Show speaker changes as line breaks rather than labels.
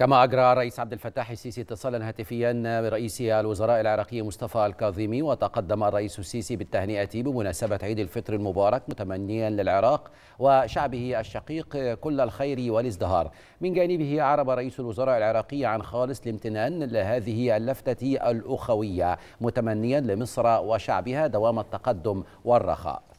كما أجرى رئيس عبد الفتاح السيسي اتصالا هاتفيا برئيس الوزراء العراقي مصطفى الكاظمي وتقدم الرئيس السيسي بالتهنئة بمناسبة عيد الفطر المبارك متمنيا للعراق وشعبه الشقيق كل الخير والازدهار من جانبه عرب رئيس الوزراء العراقي عن خالص الامتنان لهذه اللفتة الأخوية متمنيا لمصر وشعبها دوام التقدم والرخاء